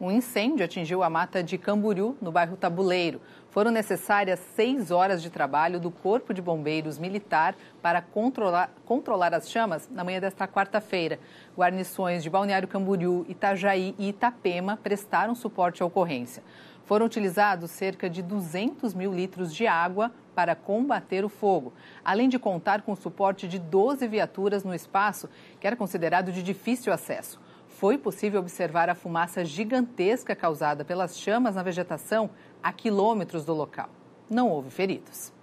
um incêndio atingiu a mata de Camboriú, no bairro Tabuleiro. Foram necessárias seis horas de trabalho do Corpo de Bombeiros Militar para controlar, controlar as chamas na manhã desta quarta-feira. Guarnições de Balneário Camboriú, Itajaí e Itapema prestaram suporte à ocorrência. Foram utilizados cerca de 200 mil litros de água para combater o fogo, além de contar com o suporte de 12 viaturas no espaço, que era considerado de difícil acesso foi possível observar a fumaça gigantesca causada pelas chamas na vegetação a quilômetros do local. Não houve feridos.